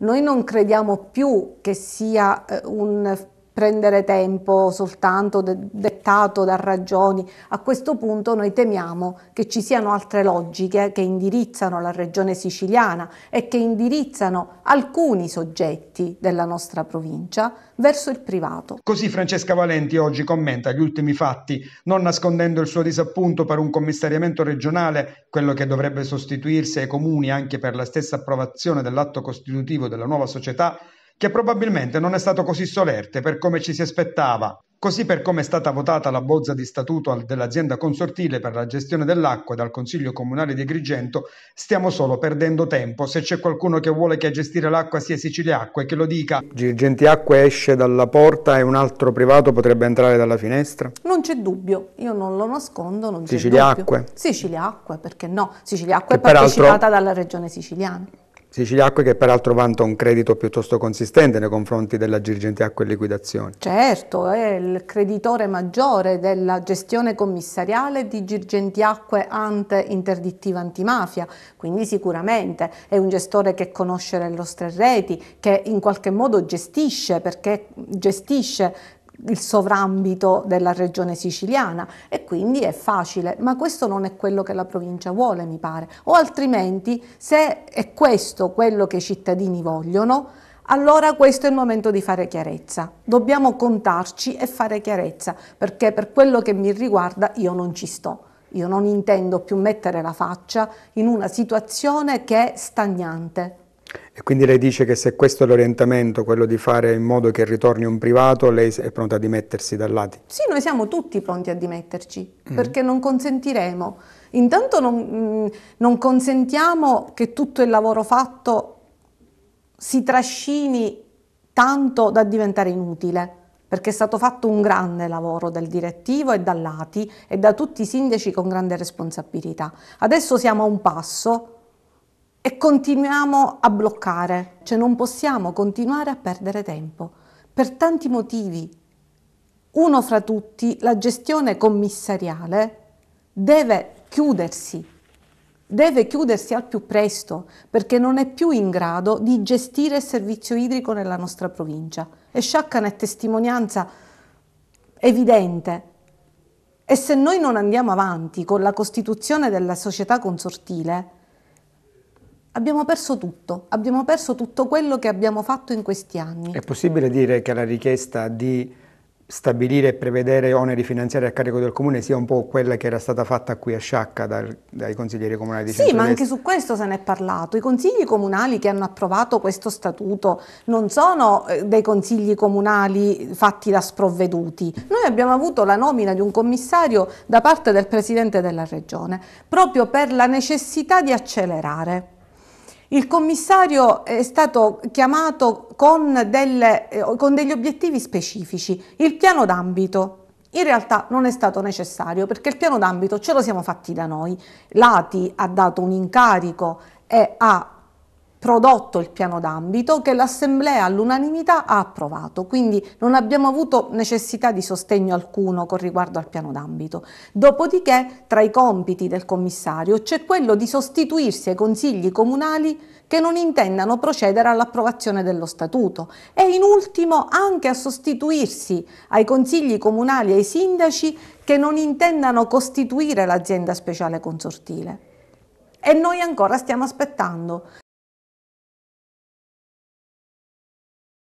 Noi non crediamo più che sia eh, un prendere tempo soltanto de dettato da ragioni. A questo punto noi temiamo che ci siano altre logiche che indirizzano la regione siciliana e che indirizzano alcuni soggetti della nostra provincia verso il privato. Così Francesca Valenti oggi commenta gli ultimi fatti, non nascondendo il suo disappunto per un commissariamento regionale, quello che dovrebbe sostituirsi ai comuni anche per la stessa approvazione dell'atto costitutivo della nuova società, che probabilmente non è stato così solerte per come ci si aspettava, così per come è stata votata la bozza di statuto dell'azienda consortile per la gestione dell'acqua dal Consiglio Comunale di Agrigento, stiamo solo perdendo tempo. Se c'è qualcuno che vuole che a gestire l'acqua sia Siciliacque, che lo dica. Girgentiacque esce dalla porta e un altro privato potrebbe entrare dalla finestra? Non c'è dubbio, io non lo nascondo, non c'è Siciliacque. dubbio. Siciliacque? Siciliacque, perché no? Siciliacque che è partecipata peraltro... dalla regione siciliana. Siciliacque che peraltro vanta un credito piuttosto consistente nei confronti della Girgenti Acque e Liquidazione. Certo, è il creditore maggiore della gestione commissariale di Girgenti Acque Ante Interdittiva Antimafia, quindi sicuramente è un gestore che conosce le nostre reti, che in qualche modo gestisce, perché gestisce il sovrambito della regione siciliana e quindi è facile, ma questo non è quello che la provincia vuole, mi pare. O altrimenti, se è questo quello che i cittadini vogliono, allora questo è il momento di fare chiarezza. Dobbiamo contarci e fare chiarezza, perché per quello che mi riguarda io non ci sto. Io non intendo più mettere la faccia in una situazione che è stagnante. E quindi lei dice che se questo è l'orientamento, quello di fare in modo che ritorni un privato, lei è pronta a dimettersi dal lato? Sì, noi siamo tutti pronti a dimetterci, mm. perché non consentiremo. Intanto non, mm, non consentiamo che tutto il lavoro fatto si trascini tanto da diventare inutile perché è stato fatto un grande lavoro dal direttivo e dall'ATI e da tutti i sindaci con grande responsabilità. Adesso siamo a un passo e continuiamo a bloccare, cioè non possiamo continuare a perdere tempo per tanti motivi. Uno fra tutti, la gestione commissariale deve chiudersi, deve chiudersi al più presto perché non è più in grado di gestire il servizio idrico nella nostra provincia. E Sciacca è testimonianza evidente. E se noi non andiamo avanti con la costituzione della società consortile, Abbiamo perso tutto, abbiamo perso tutto quello che abbiamo fatto in questi anni. È possibile dire che la richiesta di stabilire e prevedere oneri finanziari a carico del comune sia un po' quella che era stata fatta qui a Sciacca dal, dai consiglieri comunali di Sì, ma anche su questo se ne è parlato. I consigli comunali che hanno approvato questo statuto non sono eh, dei consigli comunali fatti da sprovveduti. Noi abbiamo avuto la nomina di un commissario da parte del Presidente della Regione, proprio per la necessità di accelerare. Il commissario è stato chiamato con, delle, eh, con degli obiettivi specifici, il piano d'ambito, in realtà non è stato necessario perché il piano d'ambito ce lo siamo fatti da noi. L'ATI ha dato un incarico e ha prodotto il piano d'ambito che l'Assemblea all'unanimità ha approvato, quindi non abbiamo avuto necessità di sostegno alcuno con riguardo al piano d'ambito. Dopodiché, tra i compiti del commissario c'è quello di sostituirsi ai consigli comunali che non intendano procedere all'approvazione dello statuto e in ultimo anche a sostituirsi ai consigli comunali e ai sindaci che non intendano costituire l'azienda speciale consortile. E noi ancora stiamo aspettando.